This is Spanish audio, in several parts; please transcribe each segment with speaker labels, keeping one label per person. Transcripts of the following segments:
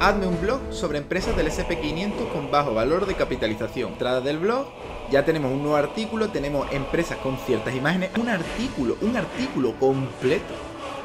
Speaker 1: hazme un blog sobre empresas del SP500 con bajo valor de capitalización. Entrada del blog, ya tenemos un nuevo artículo, tenemos empresas con ciertas imágenes, un artículo, un artículo completo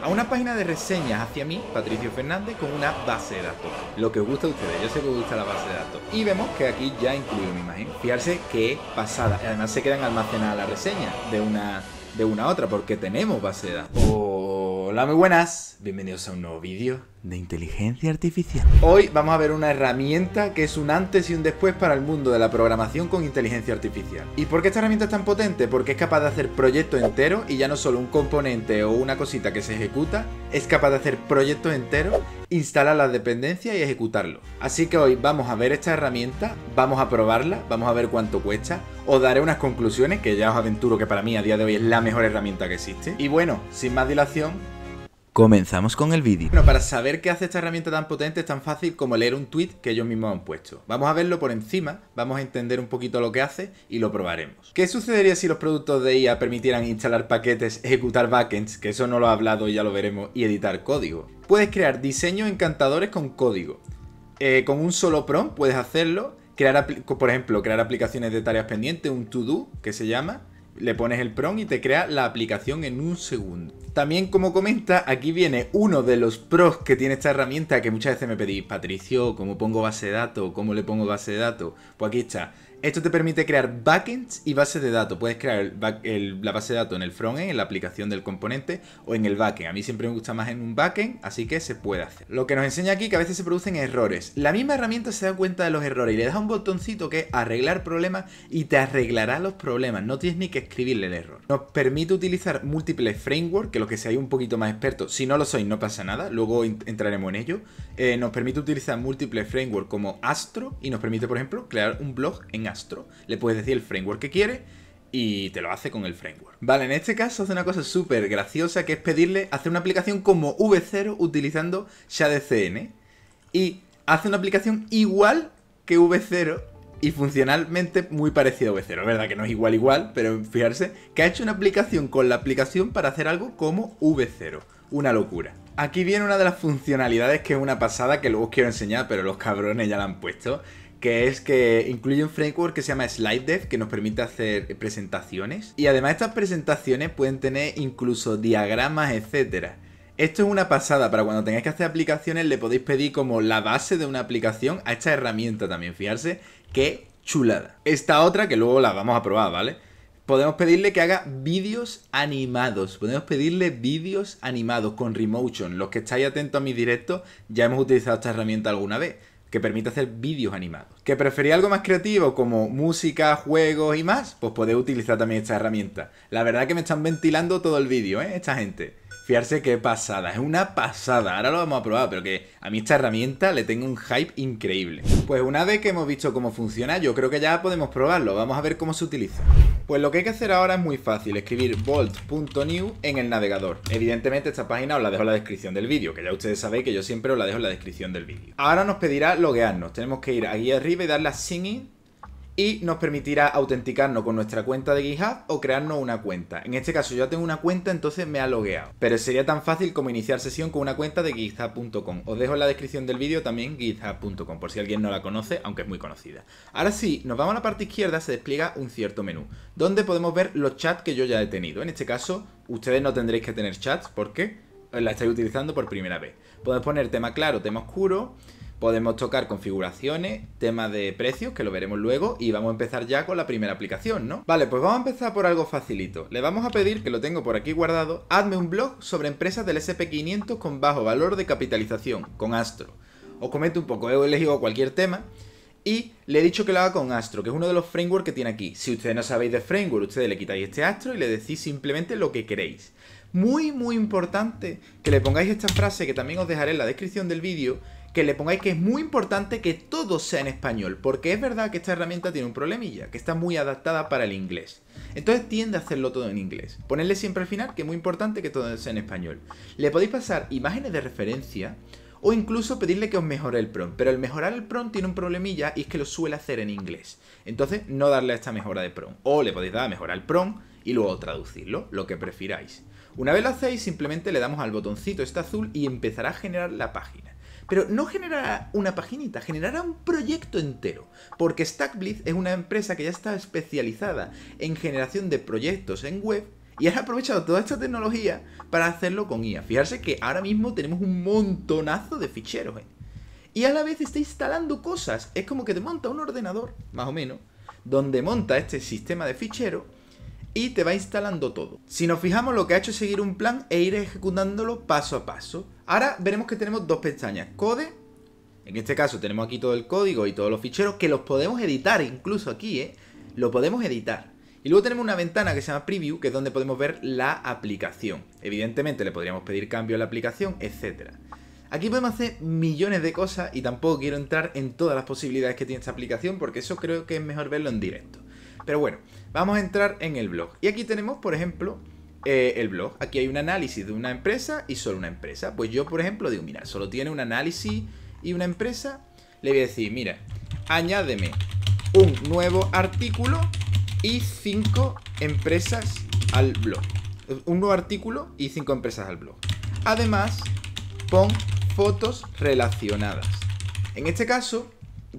Speaker 1: a una página de reseñas hacia mí, Patricio Fernández, con una base de datos. Lo que os gusta a ustedes, yo sé que os gusta la base de datos. Y vemos que aquí ya incluye mi imagen. Fijarse que pasada. Además se quedan almacenadas las reseñas de una, de una a otra porque tenemos base de datos. Hola, muy buenas. Bienvenidos a un nuevo vídeo de inteligencia artificial. Hoy vamos a ver una herramienta que es un antes y un después para el mundo de la programación con inteligencia artificial. ¿Y por qué esta herramienta es tan potente? Porque es capaz de hacer proyectos enteros y ya no solo un componente o una cosita que se ejecuta, es capaz de hacer proyectos enteros, instalar las dependencias y ejecutarlo. Así que hoy vamos a ver esta herramienta, vamos a probarla, vamos a ver cuánto cuesta, os daré unas conclusiones que ya os aventuro que para mí a día de hoy es la mejor herramienta que existe. Y bueno, sin más dilación, Comenzamos con el vídeo. Bueno, para saber qué hace esta herramienta tan potente es tan fácil como leer un tweet que ellos mismos han puesto. Vamos a verlo por encima, vamos a entender un poquito lo que hace y lo probaremos. ¿Qué sucedería si los productos de IA permitieran instalar paquetes, ejecutar backends, que eso no lo ha hablado y ya lo veremos, y editar código? Puedes crear diseños encantadores con código. Eh, con un solo prompt puedes hacerlo, crear por ejemplo, crear aplicaciones de tareas pendientes, un to-do que se llama, le pones el PROM y te crea la aplicación en un segundo. También, como comenta, aquí viene uno de los pros que tiene esta herramienta que muchas veces me pedís, Patricio, ¿cómo pongo base de datos? ¿Cómo le pongo base de datos? Pues aquí está. Esto te permite crear backends y bases de datos. Puedes crear la base de datos en el frontend, en la aplicación del componente o en el backend. A mí siempre me gusta más en un backend, así que se puede hacer. Lo que nos enseña aquí que a veces se producen errores. La misma herramienta se da cuenta de los errores y le das un botoncito que es arreglar problemas y te arreglará los problemas. No tienes ni que escribirle el error. Nos permite utilizar múltiples frameworks, que los que seáis un poquito más expertos, si no lo sois no pasa nada, luego entraremos en ello. Eh, nos permite utilizar múltiples frameworks como Astro y nos permite, por ejemplo, crear un blog en Astro. Le puedes decir el framework que quiere y te lo hace con el framework. Vale, en este caso hace una cosa súper graciosa que es pedirle hacer una aplicación como V0 utilizando Shadcn. Y hace una aplicación igual que V0 y funcionalmente muy parecido a V0. verdad que no es igual igual, pero fijarse que ha hecho una aplicación con la aplicación para hacer algo como V0. Una locura. Aquí viene una de las funcionalidades que es una pasada que luego os quiero enseñar, pero los cabrones ya la han puesto que es que incluye un framework que se llama Slide SlideDev, que nos permite hacer presentaciones. Y además estas presentaciones pueden tener incluso diagramas, etcétera. Esto es una pasada, para cuando tengáis que hacer aplicaciones le podéis pedir como la base de una aplicación a esta herramienta también, fiarse qué chulada. Esta otra, que luego la vamos a probar, ¿vale? Podemos pedirle que haga vídeos animados, podemos pedirle vídeos animados con Remotion. Los que estáis atentos a mis directos ya hemos utilizado esta herramienta alguna vez que permite hacer vídeos animados. ¿Que prefería algo más creativo como música, juegos y más? Pues podéis utilizar también esta herramienta. La verdad que me están ventilando todo el vídeo, ¿eh? Esta gente. Fiarse que pasada, es una pasada. Ahora lo vamos a probar, pero que a mí esta herramienta le tengo un hype increíble. Pues una vez que hemos visto cómo funciona, yo creo que ya podemos probarlo. Vamos a ver cómo se utiliza. Pues lo que hay que hacer ahora es muy fácil, escribir bolt.new en el navegador. Evidentemente esta página os la dejo en la descripción del vídeo, que ya ustedes sabéis que yo siempre os la dejo en la descripción del vídeo. Ahora nos pedirá loguearnos. Tenemos que ir aquí arriba y darle a Singing y nos permitirá autenticarnos con nuestra cuenta de GitHub o crearnos una cuenta. En este caso yo ya tengo una cuenta, entonces me ha logueado. Pero sería tan fácil como iniciar sesión con una cuenta de github.com. Os dejo en la descripción del vídeo también github.com, por si alguien no la conoce, aunque es muy conocida. Ahora sí, nos vamos a la parte izquierda, se despliega un cierto menú, donde podemos ver los chats que yo ya he tenido. En este caso, ustedes no tendréis que tener chats, porque la estáis utilizando por primera vez. podemos poner tema claro, tema oscuro, podemos tocar configuraciones, tema de precios, que lo veremos luego, y vamos a empezar ya con la primera aplicación, ¿no? Vale, pues vamos a empezar por algo facilito. Le vamos a pedir, que lo tengo por aquí guardado, hazme un blog sobre empresas del SP500 con bajo valor de capitalización, con Astro. Os comento un poco, he elegido cualquier tema, y le he dicho que lo haga con Astro, que es uno de los frameworks que tiene aquí. Si ustedes no sabéis de framework, ustedes le quitáis este Astro y le decís simplemente lo que queréis muy, muy importante que le pongáis esta frase que también os dejaré en la descripción del vídeo, que le pongáis que es muy importante que todo sea en español, porque es verdad que esta herramienta tiene un problemilla, que está muy adaptada para el inglés. Entonces tiende a hacerlo todo en inglés. Ponerle siempre al final que es muy importante que todo sea en español. Le podéis pasar imágenes de referencia o incluso pedirle que os mejore el PROM, pero el mejorar el PROM tiene un problemilla y es que lo suele hacer en inglés. Entonces no darle a esta mejora de PROM. o le podéis dar a mejorar el PROM y luego traducirlo, lo que prefiráis. Una vez lo hacéis, simplemente le damos al botoncito este azul y empezará a generar la página. Pero no generará una paginita, generará un proyecto entero. Porque StackBlitz es una empresa que ya está especializada en generación de proyectos en web y ha aprovechado toda esta tecnología para hacerlo con IA. Fijarse que ahora mismo tenemos un montonazo de ficheros. ¿eh? Y a la vez está instalando cosas. Es como que te monta un ordenador, más o menos, donde monta este sistema de ficheros y te va instalando todo. Si nos fijamos, lo que ha hecho es seguir un plan e ir ejecutándolo paso a paso. Ahora veremos que tenemos dos pestañas, code, en este caso tenemos aquí todo el código y todos los ficheros que los podemos editar, incluso aquí, ¿eh? Lo podemos editar. Y luego tenemos una ventana que se llama Preview, que es donde podemos ver la aplicación. Evidentemente le podríamos pedir cambio a la aplicación, etc. Aquí podemos hacer millones de cosas y tampoco quiero entrar en todas las posibilidades que tiene esta aplicación porque eso creo que es mejor verlo en directo. Pero bueno, vamos a entrar en el blog. Y aquí tenemos, por ejemplo, eh, el blog. Aquí hay un análisis de una empresa y solo una empresa. Pues yo, por ejemplo, digo, mira, solo tiene un análisis y una empresa. Le voy a decir, mira, añádeme un nuevo artículo y cinco empresas al blog. Un nuevo artículo y cinco empresas al blog. Además, pon fotos relacionadas. En este caso,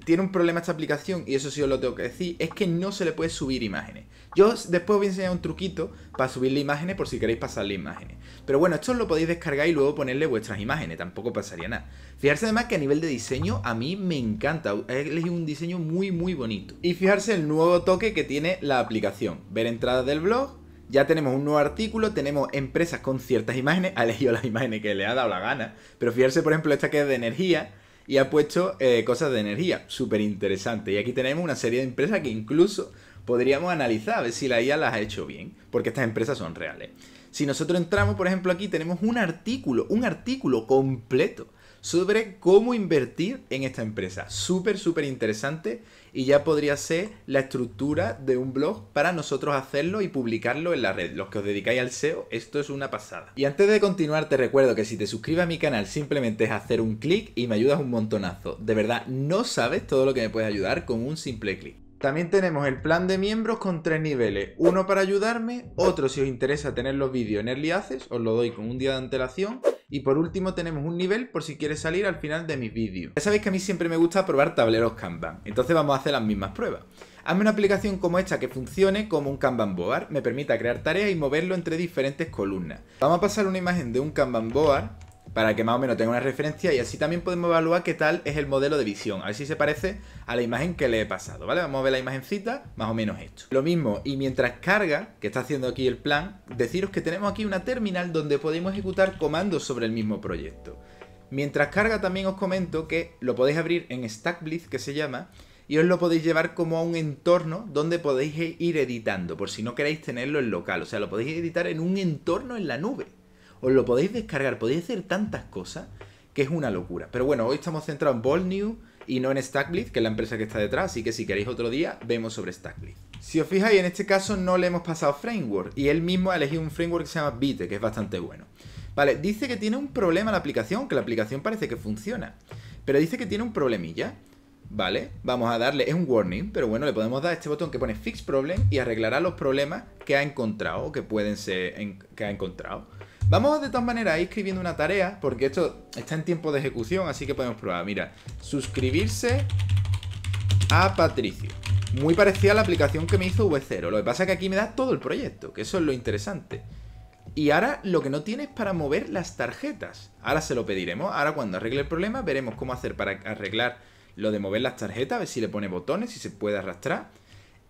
Speaker 1: tiene un problema esta aplicación, y eso sí os lo tengo que decir, es que no se le puede subir imágenes. Yo después os voy a enseñar un truquito para subirle imágenes por si queréis pasarle imágenes. Pero bueno, esto lo podéis descargar y luego ponerle vuestras imágenes, tampoco pasaría nada. Fijarse además que a nivel de diseño a mí me encanta, he elegido un diseño muy muy bonito. Y fijarse el nuevo toque que tiene la aplicación, ver entradas del blog, ya tenemos un nuevo artículo, tenemos empresas con ciertas imágenes, ha elegido las imágenes que le ha dado la gana, pero fijarse por ejemplo esta que es de energía, y ha puesto eh, cosas de energía, súper interesante. Y aquí tenemos una serie de empresas que incluso podríamos analizar a ver si la IA las ha hecho bien, porque estas empresas son reales. Si nosotros entramos, por ejemplo, aquí tenemos un artículo, un artículo completo sobre cómo invertir en esta empresa. Súper, súper interesante y ya podría ser la estructura de un blog para nosotros hacerlo y publicarlo en la red. Los que os dedicáis al SEO, esto es una pasada. Y antes de continuar, te recuerdo que si te suscribes a mi canal simplemente es hacer un clic y me ayudas un montonazo. De verdad, no sabes todo lo que me puedes ayudar con un simple clic. También tenemos el plan de miembros con tres niveles, uno para ayudarme, otro si os interesa tener los vídeos en Early Access, os lo doy con un día de antelación, y por último tenemos un nivel por si quieres salir al final de mis vídeos. Ya sabéis que a mí siempre me gusta probar tableros Kanban, entonces vamos a hacer las mismas pruebas. Hazme una aplicación como esta que funcione como un Kanban Board, me permita crear tareas y moverlo entre diferentes columnas. Vamos a pasar una imagen de un Kanban Board para que más o menos tenga una referencia y así también podemos evaluar qué tal es el modelo de visión, a ver si se parece a la imagen que le he pasado, ¿vale? Vamos a ver la imagencita, más o menos esto. Lo mismo, y mientras carga, que está haciendo aquí el plan, deciros que tenemos aquí una terminal donde podemos ejecutar comandos sobre el mismo proyecto. Mientras carga también os comento que lo podéis abrir en StackBlitz, que se llama, y os lo podéis llevar como a un entorno donde podéis ir editando, por si no queréis tenerlo en local. O sea, lo podéis editar en un entorno en la nube os lo podéis descargar, podéis hacer tantas cosas que es una locura. Pero bueno, hoy estamos centrados en Bold New y no en Stackblitz, que es la empresa que está detrás, así que si queréis otro día, vemos sobre Stackblitz. Si os fijáis, en este caso no le hemos pasado framework, y él mismo ha elegido un framework que se llama Bite, que es bastante bueno. Vale, dice que tiene un problema la aplicación, que la aplicación parece que funciona, pero dice que tiene un problemilla. Vale, vamos a darle, es un warning, pero bueno, le podemos dar este botón que pone Fix Problem y arreglará los problemas que ha encontrado, que pueden ser, que ha encontrado. Vamos de todas maneras a ir escribiendo una tarea, porque esto está en tiempo de ejecución, así que podemos probar. Mira, suscribirse a Patricio. Muy parecida a la aplicación que me hizo V0. Lo que pasa es que aquí me da todo el proyecto, que eso es lo interesante. Y ahora lo que no tiene es para mover las tarjetas. Ahora se lo pediremos. Ahora cuando arregle el problema veremos cómo hacer para arreglar lo de mover las tarjetas. A ver si le pone botones, si se puede arrastrar.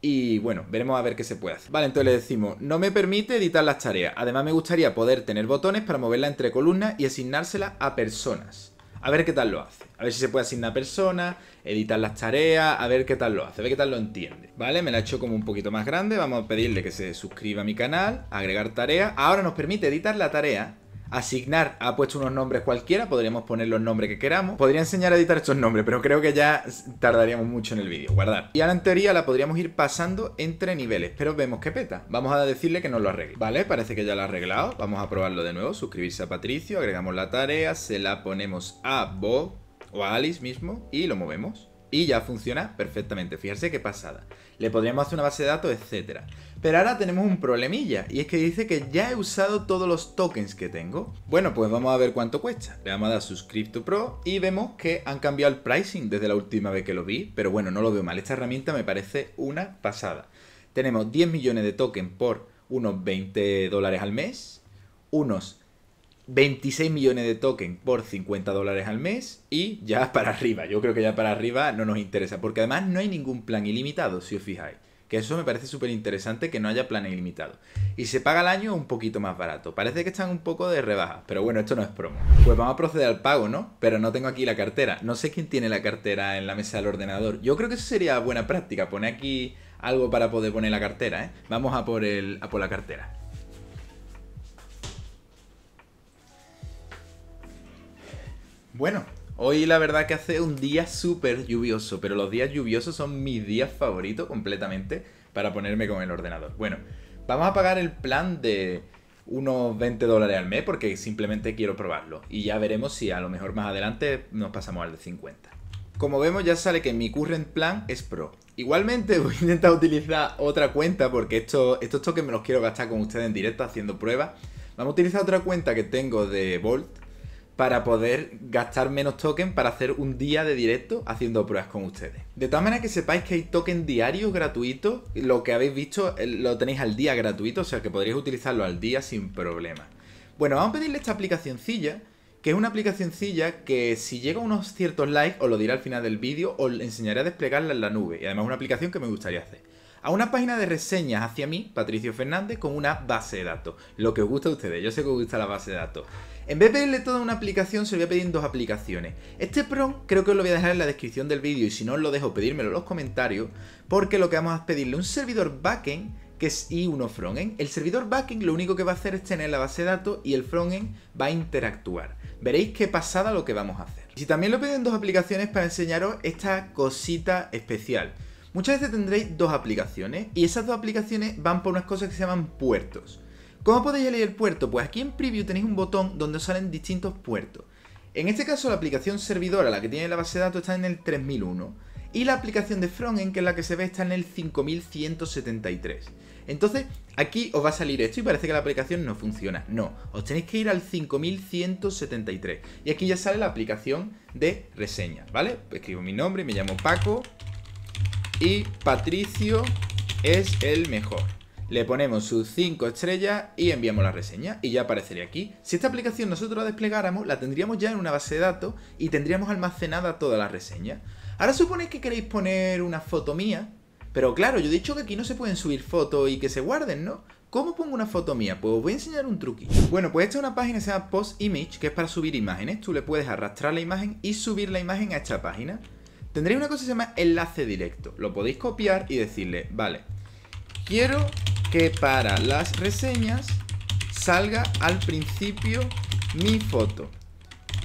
Speaker 1: Y bueno, veremos a ver qué se puede hacer. Vale, entonces le decimos, no me permite editar las tareas. Además me gustaría poder tener botones para moverla entre columnas y asignársela a personas. A ver qué tal lo hace. A ver si se puede asignar personas, editar las tareas, a ver qué tal lo hace, a ver qué tal lo entiende. Vale, me la he hecho como un poquito más grande. Vamos a pedirle que se suscriba a mi canal, agregar tarea. Ahora nos permite editar la tarea asignar, ha puesto unos nombres cualquiera, podríamos poner los nombres que queramos. Podría enseñar a editar estos nombres, pero creo que ya tardaríamos mucho en el vídeo, guardar. Y ahora en teoría la podríamos ir pasando entre niveles, pero vemos que peta. Vamos a decirle que no lo arregle. Vale, parece que ya lo ha arreglado. Vamos a probarlo de nuevo, suscribirse a Patricio, agregamos la tarea, se la ponemos a Bob o a Alice mismo y lo movemos. Y ya funciona perfectamente. Fíjense qué pasada. Le podríamos hacer una base de datos, etc. Pero ahora tenemos un problemilla. Y es que dice que ya he usado todos los tokens que tengo. Bueno, pues vamos a ver cuánto cuesta. Le vamos a dar Subscribe to Pro. Y vemos que han cambiado el pricing desde la última vez que lo vi. Pero bueno, no lo veo mal. Esta herramienta me parece una pasada. Tenemos 10 millones de tokens por unos 20 dólares al mes. Unos 26 millones de tokens por 50 dólares al mes y ya para arriba. Yo creo que ya para arriba no nos interesa, porque además no hay ningún plan ilimitado, si os fijáis. Que eso me parece súper interesante que no haya plan ilimitado. Y se paga el año un poquito más barato. Parece que están un poco de rebaja, pero bueno, esto no es promo. Pues vamos a proceder al pago, ¿no? Pero no tengo aquí la cartera. No sé quién tiene la cartera en la mesa del ordenador. Yo creo que eso sería buena práctica, poner aquí algo para poder poner la cartera, ¿eh? Vamos a por, el, a por la cartera. Bueno, hoy la verdad que hace un día súper lluvioso, pero los días lluviosos son mis días favoritos completamente para ponerme con el ordenador. Bueno, vamos a pagar el plan de unos 20 dólares al mes porque simplemente quiero probarlo y ya veremos si a lo mejor más adelante nos pasamos al de 50. Como vemos ya sale que mi current plan es pro. Igualmente voy a intentar utilizar otra cuenta porque esto, estos toques me los quiero gastar con ustedes en directo haciendo pruebas. Vamos a utilizar otra cuenta que tengo de Volt para poder gastar menos token para hacer un día de directo haciendo pruebas con ustedes. De tal manera que sepáis que hay token diarios gratuitos, lo que habéis visto lo tenéis al día gratuito, o sea que podréis utilizarlo al día sin problema. Bueno, vamos a pedirle esta aplicacioncilla, que es una aplicacioncilla que si llega a unos ciertos likes, os lo diré al final del vídeo, os enseñaré a desplegarla en la nube. Y además es una aplicación que me gustaría hacer a una página de reseñas hacia mí, Patricio Fernández, con una base de datos. Lo que os gusta a ustedes, yo sé que os gusta la base de datos. En vez de pedirle toda una aplicación, se lo voy a pedir en dos aplicaciones. Este PROM creo que os lo voy a dejar en la descripción del vídeo y si no os lo dejo, pedírmelo en los comentarios, porque lo que vamos a pedirle es un servidor backend que es y uno frontend. El servidor backend lo único que va a hacer es tener la base de datos y el frontend va a interactuar. Veréis qué pasada lo que vamos a hacer. si también lo piden dos aplicaciones para enseñaros esta cosita especial. Muchas veces tendréis dos aplicaciones y esas dos aplicaciones van por unas cosas que se llaman puertos. ¿Cómo podéis elegir el puerto? Pues aquí en Preview tenéis un botón donde os salen distintos puertos. En este caso la aplicación servidora, la que tiene la base de datos, está en el 3001 y la aplicación de frontend, que es la que se ve, está en el 5173. Entonces, aquí os va a salir esto y parece que la aplicación no funciona. No, os tenéis que ir al 5173. Y aquí ya sale la aplicación de reseñas, ¿vale? Escribo mi nombre, me llamo Paco, y Patricio es el mejor. Le ponemos sus 5 estrellas y enviamos la reseña y ya aparecería aquí. Si esta aplicación nosotros la desplegáramos, la tendríamos ya en una base de datos y tendríamos almacenada toda la reseña. Ahora suponéis que queréis poner una foto mía, pero claro, yo he dicho que aquí no se pueden subir fotos y que se guarden, ¿no? ¿Cómo pongo una foto mía? Pues os voy a enseñar un truquillo. Bueno, pues esta es una página que se llama Post Image, que es para subir imágenes. Tú le puedes arrastrar la imagen y subir la imagen a esta página tendréis una cosa que se llama enlace directo. Lo podéis copiar y decirle, vale, quiero que para las reseñas salga al principio mi foto.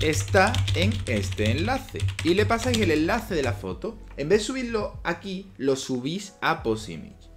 Speaker 1: Está en este enlace. Y le pasáis el enlace de la foto. En vez de subirlo aquí, lo subís a Posimage.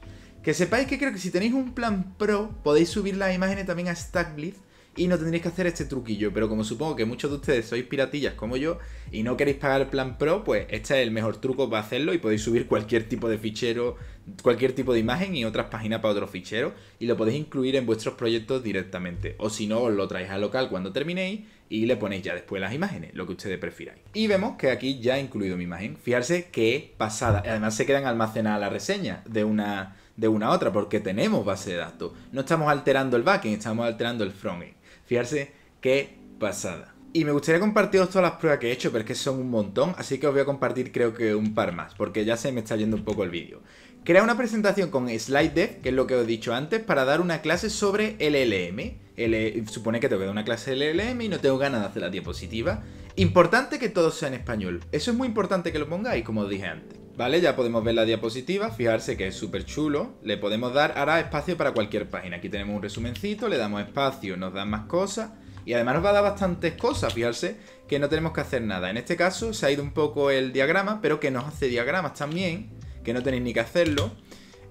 Speaker 1: Que sepáis que creo que si tenéis un plan pro, podéis subir las imágenes también a Stackblitz y no tendréis que hacer este truquillo. Pero como supongo que muchos de ustedes sois piratillas como yo y no queréis pagar el plan pro, pues este es el mejor truco para hacerlo y podéis subir cualquier tipo de fichero, cualquier tipo de imagen y otras páginas para otro fichero y lo podéis incluir en vuestros proyectos directamente. O si no, os lo traéis al local cuando terminéis y le ponéis ya después las imágenes, lo que ustedes prefiráis. Y vemos que aquí ya he incluido mi imagen. Fijarse que pasada. Además se quedan almacenadas las reseñas de una de una a otra, porque tenemos base de datos. No estamos alterando el backend, estamos alterando el frontend. Fiarse, qué pasada. Y me gustaría compartiros todas las pruebas que he hecho, pero es que son un montón, así que os voy a compartir creo que un par más, porque ya se me está yendo un poco el vídeo. Crea una presentación con SlideDev, que es lo que os he dicho antes, para dar una clase sobre LLM. Supone que tengo que dar una clase de LLM y no tengo ganas de hacer la diapositiva. Importante que todo sea en español. Eso es muy importante que lo pongáis, como os dije antes. ¿Vale? Ya podemos ver la diapositiva, fijarse que es súper chulo. Le podemos dar ahora espacio para cualquier página. Aquí tenemos un resumencito, le damos espacio, nos dan más cosas. Y además nos va a dar bastantes cosas, fijarse que no tenemos que hacer nada. En este caso se ha ido un poco el diagrama, pero que nos hace diagramas también, que no tenéis ni que hacerlo.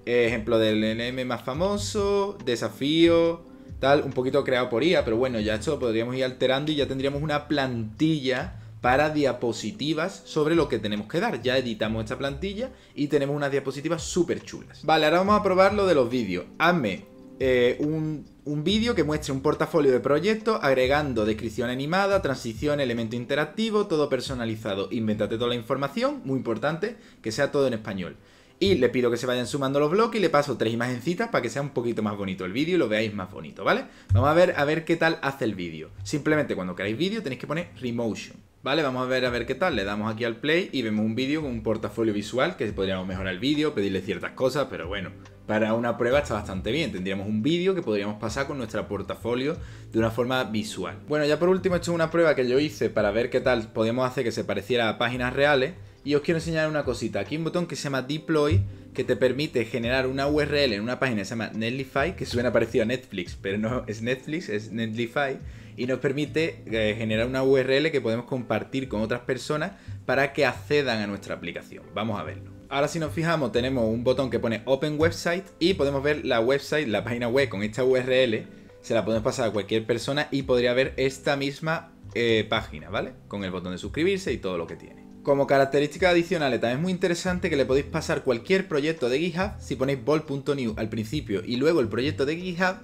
Speaker 1: ejemplo del NM más famoso, desafío, tal, un poquito creado por IA, pero bueno, ya esto podríamos ir alterando y ya tendríamos una plantilla para diapositivas sobre lo que tenemos que dar. Ya editamos esta plantilla y tenemos unas diapositivas súper chulas. Vale, ahora vamos a probar lo de los vídeos. Hazme eh, un, vídeo que muestre un portafolio de proyectos agregando descripción animada, transición, elemento interactivo, todo personalizado. Inventate toda la información, muy importante, que sea todo en español. Y le pido que se vayan sumando los bloques y le paso tres imagencitas para que sea un poquito más bonito el vídeo y lo veáis más bonito, ¿vale? Vamos a ver, a ver qué tal hace el vídeo. Simplemente cuando queráis vídeo tenéis que poner Remotion. Vale, vamos a ver a ver qué tal. Le damos aquí al play y vemos un vídeo con un portafolio visual que podríamos mejorar el vídeo, pedirle ciertas cosas, pero bueno, para una prueba está bastante bien. Tendríamos un vídeo que podríamos pasar con nuestro portafolio de una forma visual. Bueno, ya por último he hecho una prueba que yo hice para ver qué tal podemos hacer que se pareciera a páginas reales. Y os quiero enseñar una cosita. Aquí hay un botón que se llama Deploy que te permite generar una URL en una página que se llama Netlify, que suena parecido a Netflix, pero no es Netflix, es Netlify y nos permite eh, generar una URL que podemos compartir con otras personas para que accedan a nuestra aplicación. Vamos a verlo. Ahora si nos fijamos tenemos un botón que pone Open Website y podemos ver la website, la página web con esta URL. Se la podemos pasar a cualquier persona y podría ver esta misma eh, página, ¿vale? Con el botón de suscribirse y todo lo que tiene. Como características adicionales, también es muy interesante que le podéis pasar cualquier proyecto de GitHub. Si ponéis bol.new al principio y luego el proyecto de GitHub,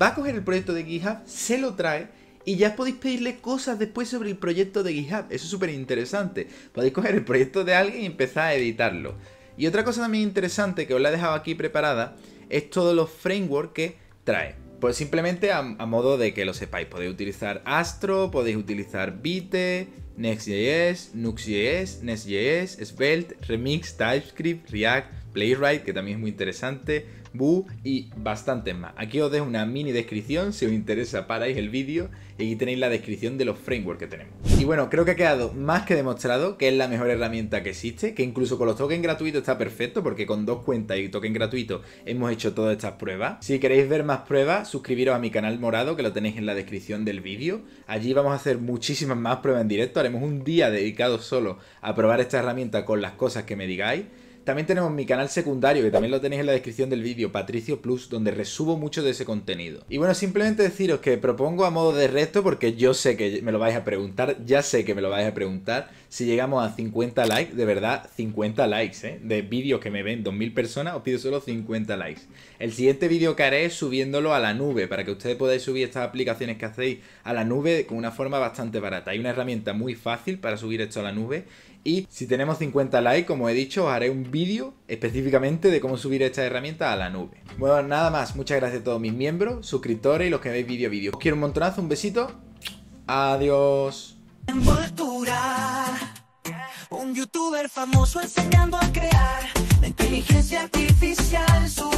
Speaker 1: va a coger el proyecto de GitHub, se lo trae y ya podéis pedirle cosas después sobre el proyecto de GitHub. Eso es súper interesante. Podéis coger el proyecto de alguien y empezar a editarlo. Y otra cosa también interesante que os la he dejado aquí preparada es todos los frameworks que trae. Pues simplemente a, modo de que lo sepáis. Podéis utilizar Astro, podéis utilizar Vite, Next.js, Nux.js, Next.js, Svelte, Remix, TypeScript, React, Playwright, que también es muy interesante, bu y bastantes más. Aquí os dejo una mini descripción si os interesa paráis el vídeo y aquí tenéis la descripción de los frameworks que tenemos. Y bueno, creo que ha quedado más que demostrado que es la mejor herramienta que existe, que incluso con los tokens gratuitos está perfecto porque con dos cuentas y token gratuito hemos hecho todas estas pruebas. Si queréis ver más pruebas, suscribiros a mi canal morado que lo tenéis en la descripción del vídeo. Allí vamos a hacer muchísimas más pruebas en directo, haremos un día dedicado solo a probar esta herramienta con las cosas que me digáis. También tenemos mi canal secundario, que también lo tenéis en la descripción del vídeo, Patricio Plus, donde resubo mucho de ese contenido. Y bueno, simplemente deciros que propongo a modo de resto, porque yo sé que me lo vais a preguntar, ya sé que me lo vais a preguntar, si llegamos a 50 likes, de verdad, 50 likes, ¿eh? De vídeos que me ven 2.000 personas, os pido solo 50 likes. El siguiente vídeo que haré es subiéndolo a la nube, para que ustedes podáis subir estas aplicaciones que hacéis a la nube con una forma bastante barata. Hay una herramienta muy fácil para subir esto a la nube y si tenemos 50 likes, como he dicho, os haré un vídeo específicamente de cómo subir esta herramienta a la nube. Bueno, nada más. Muchas gracias a todos mis miembros, suscriptores y los que veis vídeo a vídeo. Os quiero un montonazo, un besito. Adiós. Un youtuber famoso enseñando a crear la inteligencia artificial, su